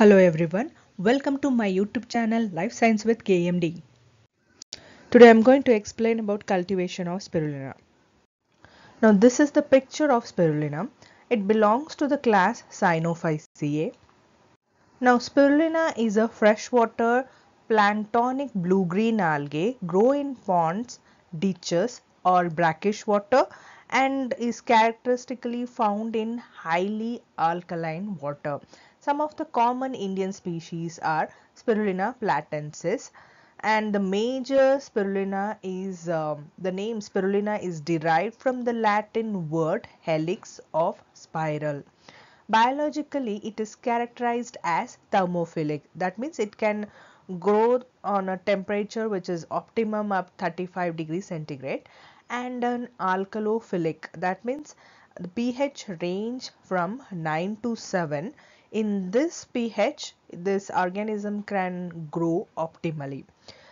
Hello everyone, welcome to my YouTube channel Life Science with KMD. Today I'm going to explain about cultivation of spirulina. Now this is the picture of spirulina. It belongs to the class Cynophyceae. Now spirulina is a freshwater planktonic blue-green algae grow in ponds, ditches or brackish water and is characteristically found in highly alkaline water some of the common Indian species are Spirulina platensis and the major spirulina is um, the name spirulina is derived from the Latin word helix of spiral. Biologically it is characterized as thermophilic that means it can grow on a temperature which is optimum up 35 degrees centigrade and an alkalophilic that means the pH range from 9 to 7 in this pH this organism can grow optimally.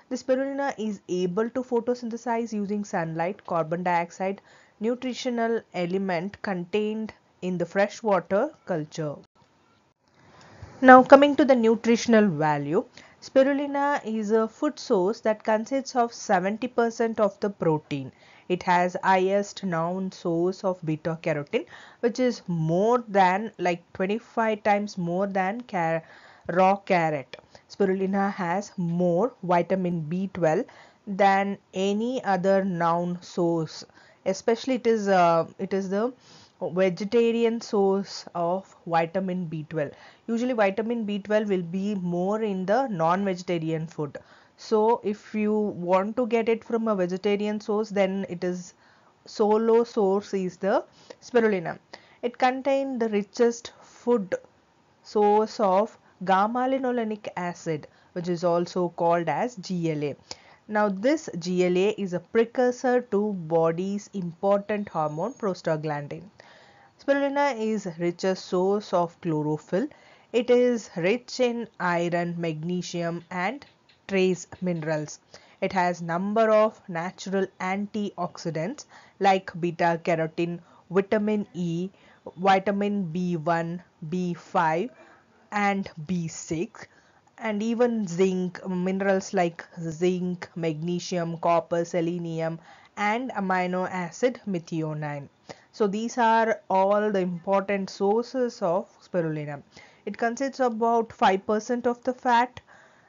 The spirulina is able to photosynthesize using sunlight, carbon dioxide, nutritional element contained in the freshwater culture. Now coming to the nutritional value, spirulina is a food source that consists of 70% of the protein it has highest known source of beta carotene which is more than like 25 times more than car raw carrot. Spirulina has more vitamin B12 than any other known source especially it is uh, it is the vegetarian source of vitamin B12. Usually vitamin B12 will be more in the non-vegetarian food so if you want to get it from a vegetarian source then it is solo source is the spirulina it contains the richest food source of gamma linolenic acid which is also called as GLA now this GLA is a precursor to body's important hormone prostaglandin spirulina is richest source of chlorophyll it is rich in iron magnesium and trace minerals. It has number of natural antioxidants like beta carotene, vitamin E, vitamin B1, B5 and B6 and even zinc minerals like zinc, magnesium, copper, selenium and amino acid methionine. So these are all the important sources of spirulina. It consists about 5% of the fat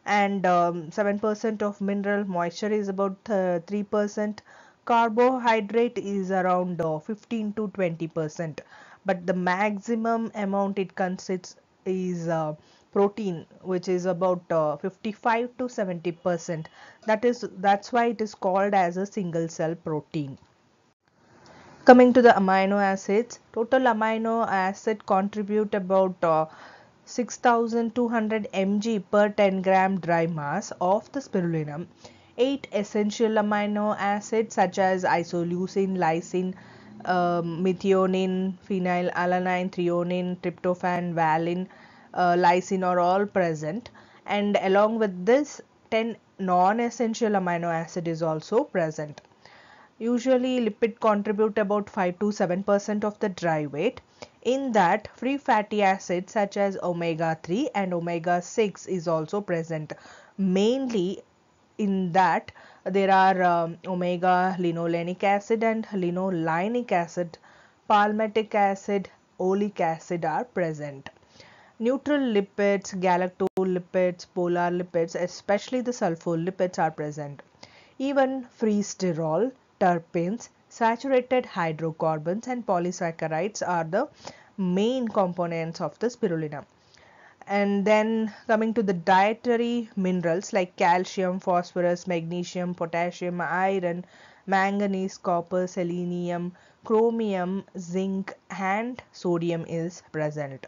and um, 7% of mineral moisture is about uh, 3% carbohydrate is around uh, 15 to 20% but the maximum amount it consists is uh, protein which is about uh, 55 to 70% that is that's why it is called as a single cell protein coming to the amino acids total amino acid contribute about uh, 6200 mg per 10 gram dry mass of the spirulina, 8 essential amino acids such as isoleucine, lysine, um, methionine, phenylalanine, threonine, tryptophan, valine, uh, lysine are all present and along with this 10 non-essential amino acid is also present. Usually lipid contribute about 5 to 7% of the dry weight. In that free fatty acids such as omega 3 and omega 6 is also present. Mainly in that there are um, omega linolenic acid and linolenic acid, palmitic acid, oleic acid are present neutral lipids, galactolipids, polar lipids, especially the sulfolipids are present. Even free sterol terpenes, saturated hydrocarbons and polysaccharides are the main components of the spirulina and then coming to the dietary minerals like calcium phosphorus magnesium potassium iron manganese copper selenium chromium zinc and sodium is present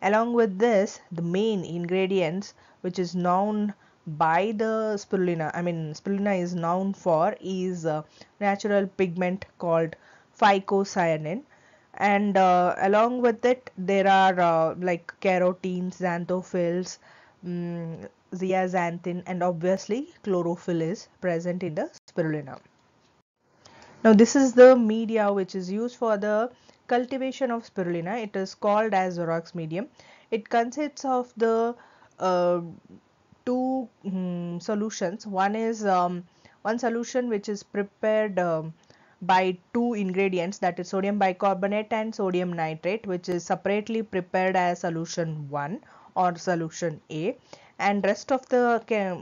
along with this the main ingredients which is known by the spirulina i mean spirulina is known for is a natural pigment called phycocyanin and uh, along with it there are uh, like carotenes xanthophylls um, zeaxanthin and obviously chlorophyll is present in the spirulina now this is the media which is used for the cultivation of spirulina it is called as Xerox medium it consists of the uh, two um, solutions one is um, one solution which is prepared um, by two ingredients that is sodium bicarbonate and sodium nitrate which is separately prepared as solution 1 or solution A and rest of the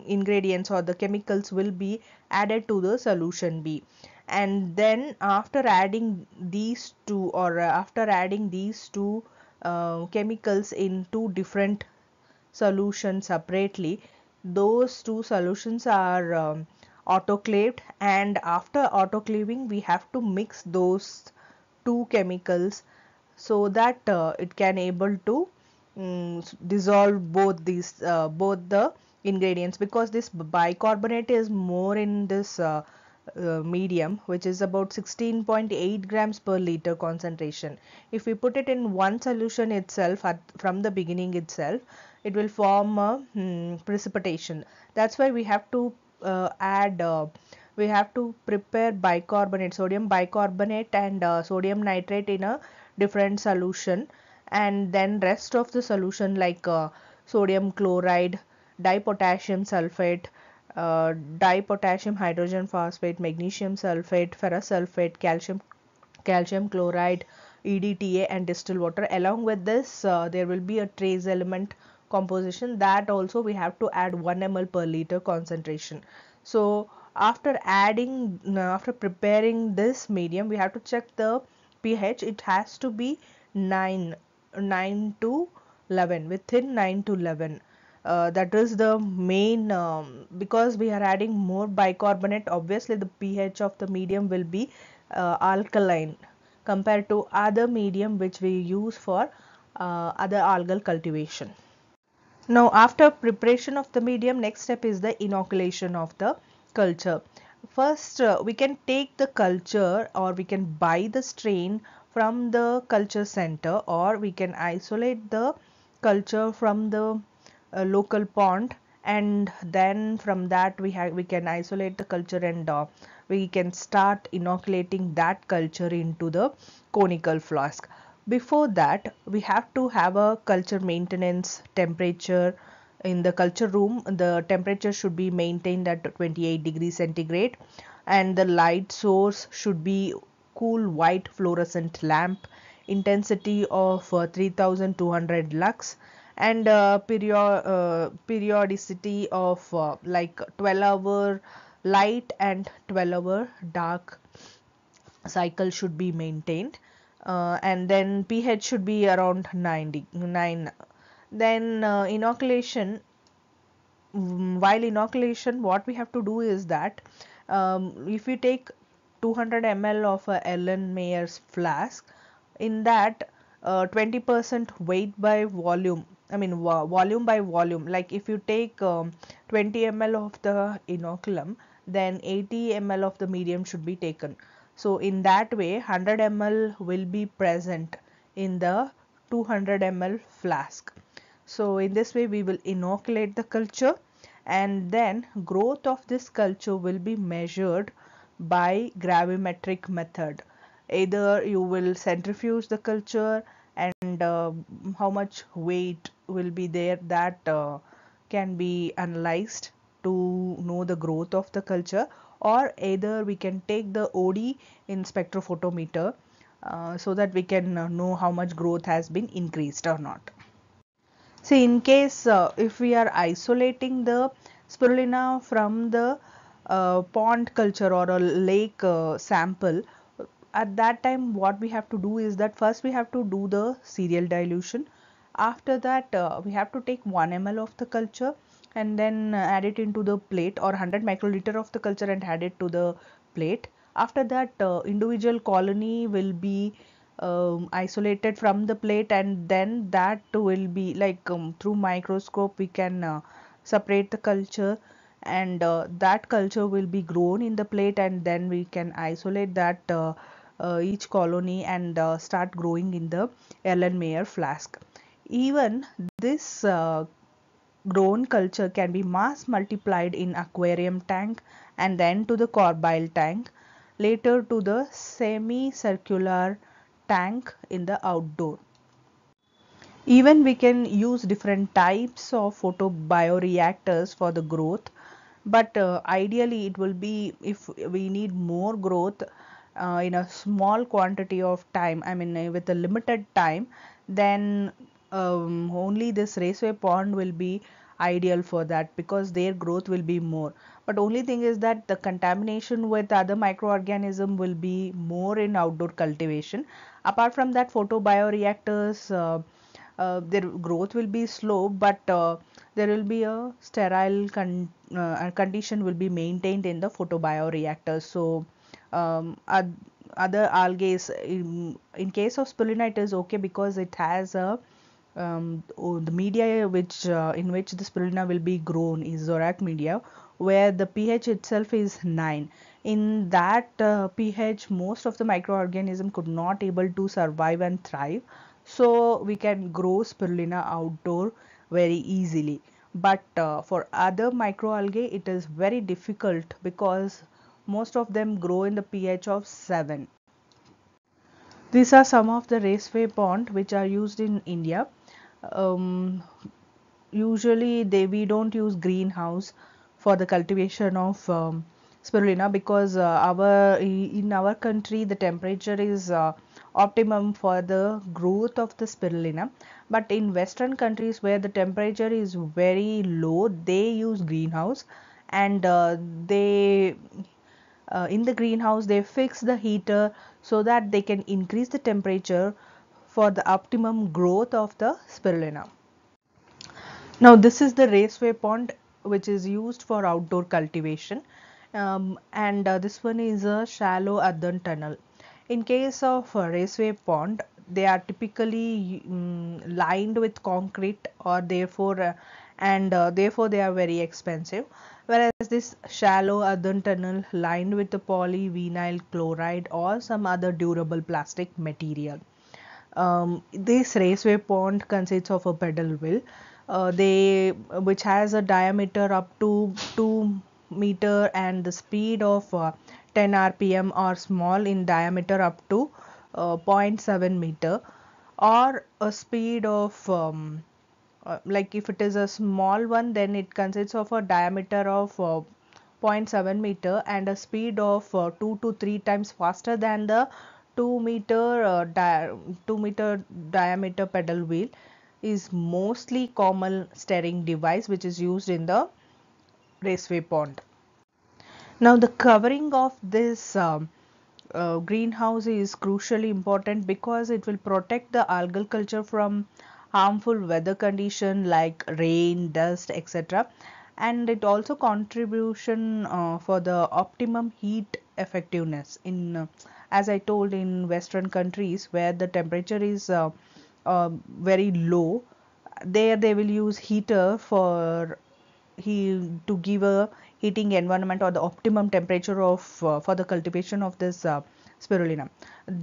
ingredients or the chemicals will be added to the solution B and then after adding these two or uh, after adding these two uh, chemicals in two different solutions separately those two solutions are um, autoclaved and after autoclaving we have to mix those two chemicals so that uh, it can able to um, dissolve both these uh, both the ingredients because this bicarbonate is more in this uh, uh, medium which is about 16.8 grams per liter concentration. If we put it in one solution itself at, from the beginning itself it will form a hmm, precipitation. That's why we have to uh, add uh, we have to prepare bicarbonate sodium bicarbonate and uh, sodium nitrate in a different solution and then rest of the solution like uh, sodium chloride dipotassium sulfate uh, dipotassium hydrogen phosphate, magnesium sulfate, ferrous sulfate, calcium calcium chloride, EDTA and distilled water. Along with this, uh, there will be a trace element composition that also we have to add 1 ml per liter concentration. So after adding, uh, after preparing this medium, we have to check the pH. It has to be 9, 9 to 11, within 9 to 11 uh, that is the main um, because we are adding more bicarbonate obviously the pH of the medium will be uh, alkaline compared to other medium which we use for uh, other algal cultivation. Now after preparation of the medium next step is the inoculation of the culture. First uh, we can take the culture or we can buy the strain from the culture center or we can isolate the culture from the a local pond and then from that we have we can isolate the culture and uh, we can start inoculating that culture into the conical flask before that we have to have a culture maintenance temperature in the culture room the temperature should be maintained at 28 degrees centigrade and the light source should be cool white fluorescent lamp intensity of uh, 3200 lux and uh, period uh, periodicity of uh, like 12 hour light and 12 hour dark cycle should be maintained uh, and then pH should be around 90 9 then uh, inoculation mm, while inoculation what we have to do is that um, if we take 200 ml of a Ellen Mayer's flask in that 20% uh, weight by volume I mean volume by volume like if you take um, 20 ml of the inoculum then 80 ml of the medium should be taken. So in that way 100 ml will be present in the 200 ml flask. So in this way we will inoculate the culture and then growth of this culture will be measured by gravimetric method. Either you will centrifuge the culture and uh, how much weight will be there that uh, can be analyzed to know the growth of the culture or either we can take the OD in spectrophotometer uh, so that we can uh, know how much growth has been increased or not. So in case uh, if we are isolating the spirulina from the uh, pond culture or a lake uh, sample at that time what we have to do is that first we have to do the serial dilution after that uh, we have to take 1 ml of the culture and then uh, add it into the plate or 100 microliter of the culture and add it to the plate after that uh, individual colony will be um, isolated from the plate and then that will be like um, through microscope we can uh, separate the culture and uh, that culture will be grown in the plate and then we can isolate that uh, uh, each colony and start growing in the Ellen Mayer flask. Even this uh, grown culture can be mass multiplied in aquarium tank and then to the corbile tank, later to the semi-circular tank in the outdoor. Even we can use different types of photobioreactors for the growth but uh, ideally it will be if we need more growth uh, in a small quantity of time i mean uh, with a limited time then um, only this raceway pond will be ideal for that because their growth will be more but only thing is that the contamination with other microorganism will be more in outdoor cultivation apart from that photobioreactors uh, uh, their growth will be slow but uh, there will be a sterile con- uh, condition will be maintained in the photobioreactor so um, other algae in, in case of spirulina it is okay because it has a um, oh, the media which uh, in which the spirulina will be grown is zorac media where the pH itself is 9 in that uh, pH most of the microorganism could not able to survive and thrive so we can grow spirulina outdoor very easily but uh, for other microalgae it is very difficult because most of them grow in the pH of 7 these are some of the raceway pond which are used in India um, usually they we don't use greenhouse for the cultivation of um, spirulina because uh, our in our country the temperature is uh, optimum for the growth of the spirulina but in western countries where the temperature is very low they use greenhouse and uh, they uh, in the greenhouse they fix the heater so that they can increase the temperature for the optimum growth of the spirulina. Now this is the raceway pond which is used for outdoor cultivation um, and uh, this one is a shallow earthen tunnel. In case of raceway pond they are typically um, lined with concrete or therefore uh, and uh, therefore they are very expensive whereas this shallow earthen tunnel lined with the polyvinyl chloride or some other durable plastic material um, this raceway pond consists of a pedal wheel, uh, they which has a diameter up to 2 meter and the speed of uh, 10 rpm or small in diameter up to uh, 0.7 meter or a speed of um, uh, like if it is a small one then it consists of a diameter of uh, 0.7 meter and a speed of uh, 2 to 3 times faster than the 2 meter uh, di 2 meter diameter pedal wheel is mostly common steering device which is used in the raceway pond now the covering of this um, uh, greenhouse is crucially important because it will protect the algal culture from harmful weather condition like rain dust etc and it also contribution uh, for the optimum heat effectiveness in uh, as i told in western countries where the temperature is uh, uh, very low there they will use heater for he to give a heating environment or the optimum temperature of uh, for the cultivation of this uh, spirulina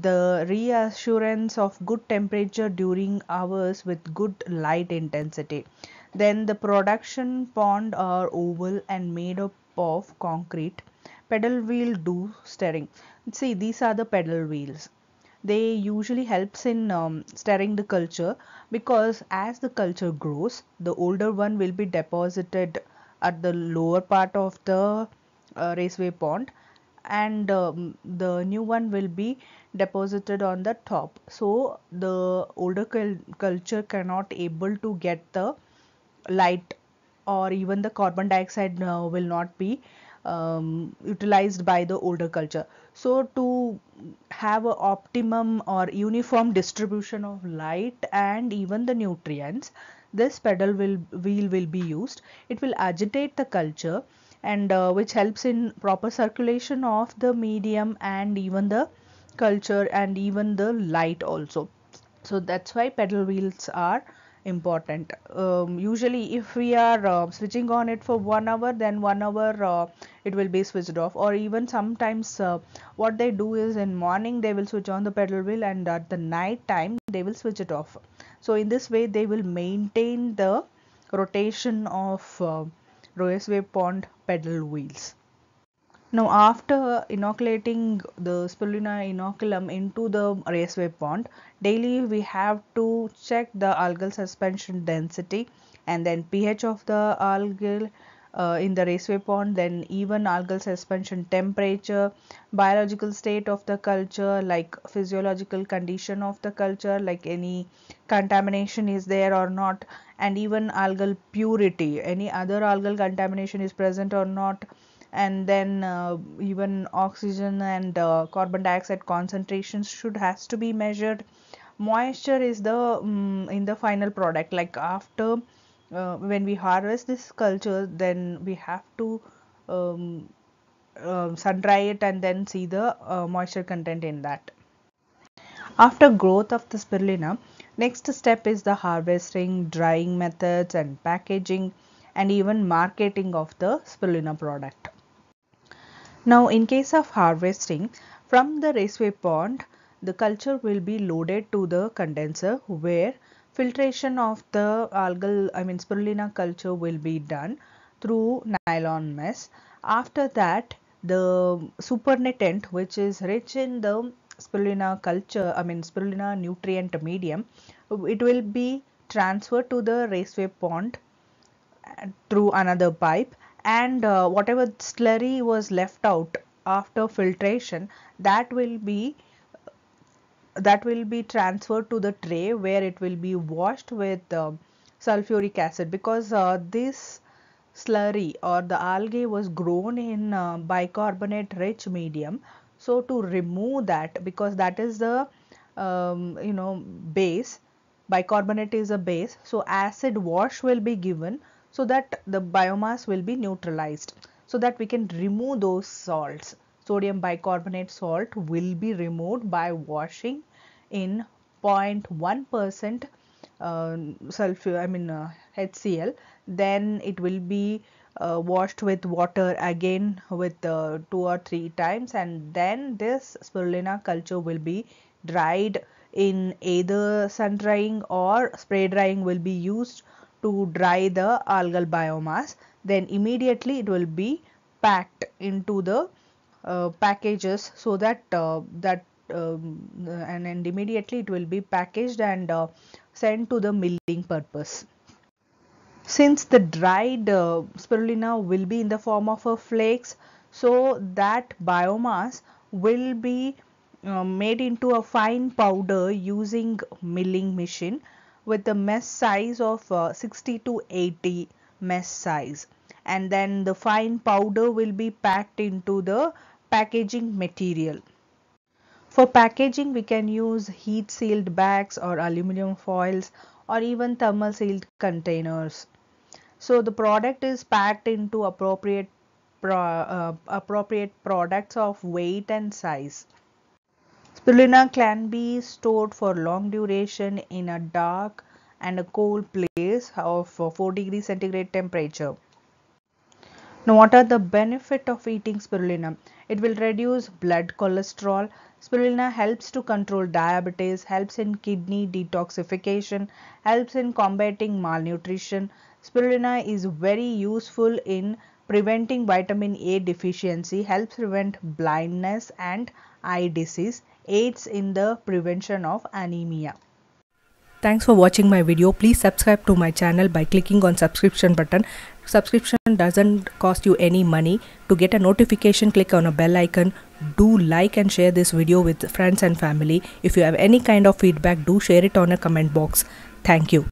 the reassurance of good temperature during hours with good light intensity then the production pond are oval and made up of concrete pedal wheel do steering see these are the pedal wheels they usually helps in um, stirring the culture because as the culture grows the older one will be deposited at the lower part of the uh, raceway pond and um, the new one will be deposited on the top so the older culture cannot able to get the light or even the carbon dioxide uh, will not be um, utilized by the older culture so to have an optimum or uniform distribution of light and even the nutrients this pedal will wheel will be used it will agitate the culture and uh, which helps in proper circulation of the medium and even the culture and even the light also so that's why pedal wheels are important um, usually if we are uh, switching on it for one hour then one hour uh, it will be switched off or even sometimes uh, what they do is in morning they will switch on the pedal wheel and at the night time they will switch it off so in this way they will maintain the rotation of uh, raceway pond pedal wheels now after inoculating the spirulina inoculum into the raceway pond, daily we have to check the algal suspension density and then pH of the algal uh, in the raceway pond, then even algal suspension temperature, biological state of the culture, like physiological condition of the culture, like any contamination is there or not, and even algal purity, any other algal contamination is present or not and then uh, even oxygen and uh, carbon dioxide concentrations should has to be measured moisture is the um, in the final product like after uh, when we harvest this culture then we have to um, uh, sun dry it and then see the uh, moisture content in that after growth of the spirulina next step is the harvesting drying methods and packaging and even marketing of the spirulina product now in case of harvesting from the raceway pond the culture will be loaded to the condenser where filtration of the algal I mean spirulina culture will be done through nylon mesh. After that the supernatant which is rich in the spirulina culture I mean spirulina nutrient medium it will be transferred to the raceway pond through another pipe and uh, whatever slurry was left out after filtration that will be that will be transferred to the tray where it will be washed with uh, sulfuric acid because uh, this slurry or the algae was grown in uh, bicarbonate rich medium so to remove that because that is the um, you know base bicarbonate is a base so acid wash will be given so that the biomass will be neutralized so that we can remove those salts. Sodium bicarbonate salt will be removed by washing in 0.1% uh, sulfur, I mean uh, HCl. Then it will be uh, washed with water again with uh, two or three times and then this spirulina culture will be dried in either sun drying or spray drying will be used to dry the algal biomass then immediately it will be packed into the uh, packages so that uh, that um, uh, and, and immediately it will be packaged and uh, sent to the milling purpose since the dried uh, spirulina will be in the form of a flakes so that biomass will be uh, made into a fine powder using milling machine with the mesh size of uh, 60 to 80 mesh size and then the fine powder will be packed into the packaging material. For packaging we can use heat sealed bags or aluminum foils or even thermal sealed containers. So the product is packed into appropriate pro, uh, appropriate products of weight and size. Sulina can be stored for long duration in a dark and a cold place of 4 degree centigrade temperature. Now what are the benefit of eating spirulina? It will reduce blood cholesterol. Spirulina helps to control diabetes, helps in kidney detoxification, helps in combating malnutrition. Spirulina is very useful in Preventing vitamin A deficiency helps prevent blindness and eye disease, aids in the prevention of anemia. Thanks for watching my video. Please subscribe to my channel by clicking on subscription button. Subscription doesn't cost you any money. To get a notification, click on a bell icon. Do like and share this video with friends and family. If you have any kind of feedback, do share it on a comment box. Thank you.